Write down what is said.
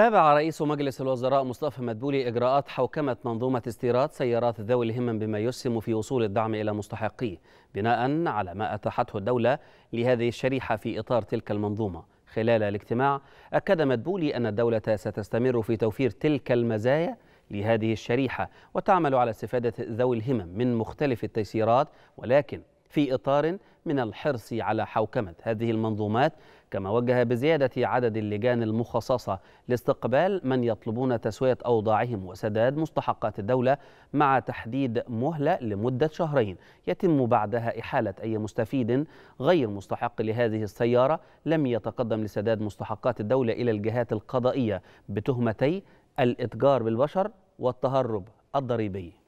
تابع رئيس مجلس الوزراء مصطفى مدبولي إجراءات حوكمة منظومة استيراد سيارات ذوي الهمم بما يسهم في وصول الدعم إلى مستحقيه بناء على ما أتاحته الدولة لهذه الشريحة في إطار تلك المنظومة خلال الاجتماع أكد مدبولي أن الدولة ستستمر في توفير تلك المزايا لهذه الشريحة وتعمل على استفادة ذوي الهمم من مختلف التيسيرات ولكن في إطار من الحرص على حوكمة هذه المنظومات كما وجه بزيادة عدد اللجان المخصصة لاستقبال من يطلبون تسوية أوضاعهم وسداد مستحقات الدولة مع تحديد مهلة لمدة شهرين يتم بعدها إحالة أي مستفيد غير مستحق لهذه السيارة لم يتقدم لسداد مستحقات الدولة إلى الجهات القضائية بتهمتي الإتجار بالبشر والتهرب الضريبي